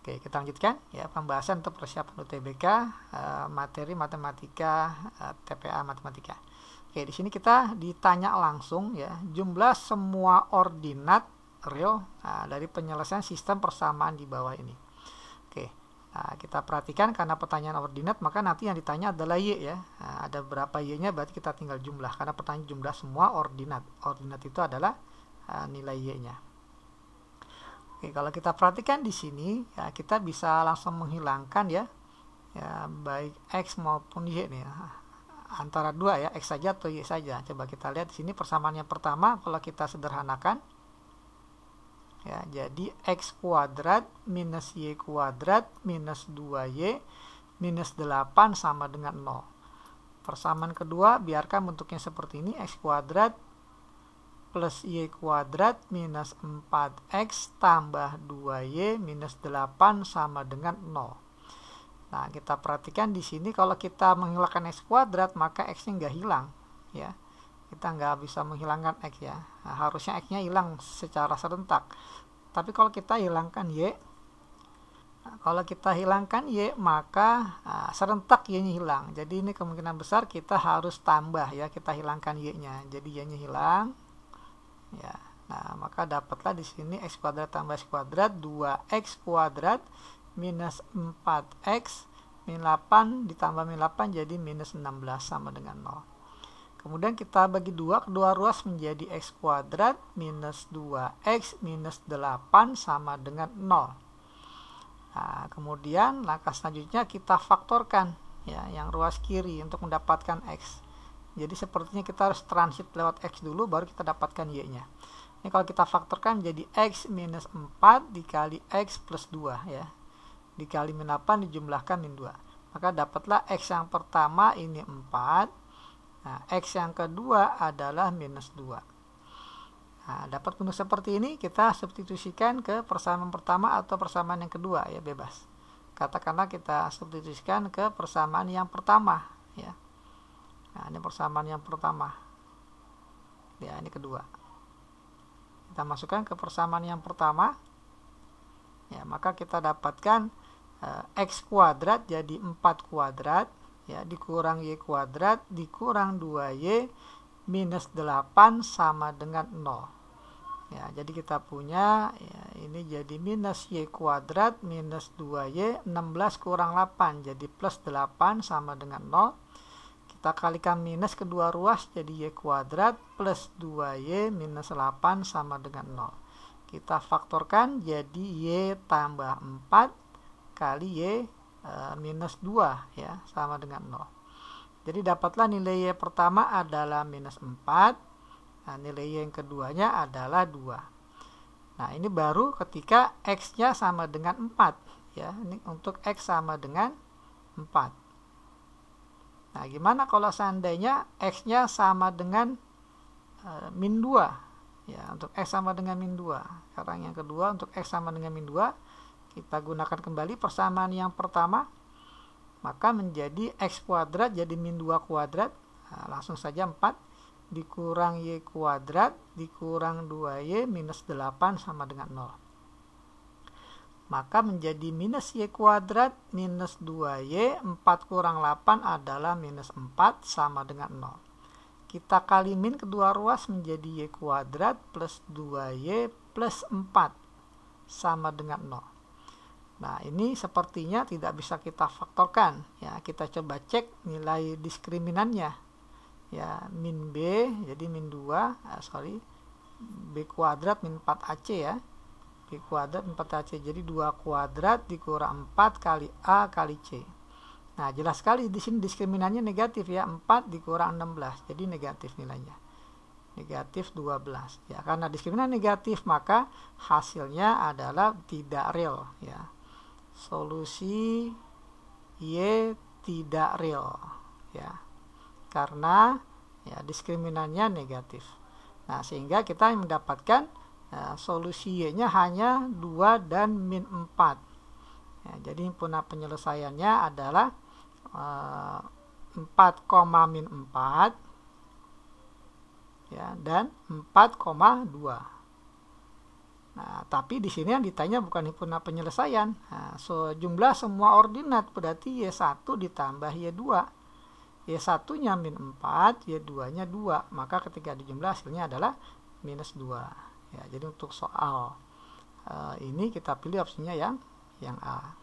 Oke, kita lanjutkan ya pembahasan untuk persiapan UTBK uh, eh, materi matematika uh, eh, TPA matematika. Oke, di sini kita ditanya langsung ya jumlah semua ordinat real uh, dari penyelesaian sistem persamaan di bawah ini. Oke, uh, kita perhatikan karena pertanyaan ordinat maka nanti yang ditanya adalah y ya. Uh, ada berapa y-nya berarti kita tinggal jumlah karena pertanyaan jumlah semua ordinat. Ordinat itu adalah uh, nilai y-nya. Oke, kalau kita perhatikan di sini, ya, kita bisa langsung menghilangkan ya, ya baik x maupun y nih ya. antara dua ya x saja atau y saja. Coba kita lihat di sini persamaan yang pertama kalau kita sederhanakan, ya jadi x kuadrat minus y kuadrat minus 2y minus 8 sama dengan 0. Persamaan kedua biarkan bentuknya seperti ini x kuadrat plus y kuadrat minus 4x tambah 2y minus 8 sama dengan 0. Nah, kita perhatikan di sini kalau kita menghilangkan x kuadrat maka x-nya nggak hilang. ya Kita nggak bisa menghilangkan x ya. Nah, harusnya x-nya hilang secara serentak. Tapi kalau kita hilangkan y, nah, kalau kita hilangkan y maka nah, serentak y-nya hilang. Jadi ini kemungkinan besar kita harus tambah ya, kita hilangkan y-nya. Jadi y-nya hilang, ya nah maka dapatlah di sini x kuadrat tambah x kuadrat 2x kuadrat minus 4x min 8 ditambah min 8 jadi minus 16 sama dengan 0 kemudian kita bagi dua kedua ruas menjadi x kuadrat minus 2x minus 8 sama dengan 0 Nah, kemudian langkah selanjutnya kita faktorkan ya yang ruas kiri untuk mendapatkan x. Jadi sepertinya kita harus transit lewat X dulu baru kita dapatkan Y-nya. Ini kalau kita faktorkan jadi X minus 4 dikali X plus 2 ya. Dikali min 8 dijumlahkan min 2. Maka dapatlah X yang pertama ini 4. Nah, X yang kedua adalah minus 2. Nah, dapat bentuk seperti ini kita substitusikan ke persamaan pertama atau persamaan yang kedua ya bebas. Katakanlah kita substitusikan ke persamaan yang pertama ya nah ini persamaan yang pertama ya ini kedua kita masukkan ke persamaan yang pertama ya maka kita dapatkan e, x kuadrat jadi 4 kuadrat ya dikurang y kuadrat dikurang 2y minus 8 sama dengan 0 ya jadi kita punya ya, ini jadi minus y kuadrat minus 2y 16 kurang 8 jadi plus 8 sama dengan 0 kita kalikan minus kedua ruas jadi Y kuadrat plus 2Y minus 8 sama dengan 0. Kita faktorkan jadi Y tambah 4 kali Y e, minus 2 ya sama dengan 0. Jadi dapatlah nilai Y pertama adalah minus 4. Nah, nilai Y yang keduanya adalah 2. Nah ini baru ketika X-nya sama dengan 4. Ya, ini untuk X sama dengan 4. Nah, gimana kalau seandainya X-nya sama dengan uh, min 2? Ya, untuk X sama dengan min 2. Sekarang yang kedua, untuk X sama dengan min 2, kita gunakan kembali persamaan yang pertama, maka menjadi X kuadrat jadi min 2 kuadrat, nah, langsung saja 4 dikurang Y kuadrat dikurang 2Y minus 8 sama dengan 0 maka menjadi minus Y kuadrat minus 2Y, 4 kurang 8 adalah minus 4 sama dengan 0. Kita kali min kedua ruas menjadi Y kuadrat plus 2Y plus 4 sama dengan 0. Nah, ini sepertinya tidak bisa kita faktorkan. Ya, kita coba cek nilai diskriminannya. Ya, min B, jadi min 2, ah, sorry, B kuadrat min 4AC ya pi kuadrat 4AC jadi 2 kuadrat dikurang 4 kali A kali C nah jelas sekali di sini diskriminannya negatif ya 4 dikurang 16 jadi negatif nilainya negatif 12 ya karena diskriminan negatif maka hasilnya adalah tidak real ya solusi Y tidak real ya karena ya diskriminannya negatif nah sehingga kita mendapatkan Nah, ya, solusi Y-nya hanya 2 dan min 4. Ya, jadi puna penyelesaiannya adalah uh, eh, 4, min 4 ya, dan 4,2. Nah, tapi di sini yang ditanya bukan himpunan penyelesaian. Nah, so, jumlah semua ordinat berarti Y1 ditambah Y2. Y1-nya min 4, Y2-nya 2. Maka ketika dijumlah hasilnya adalah minus 2 ya jadi untuk soal uh, ini kita pilih opsinya yang yang A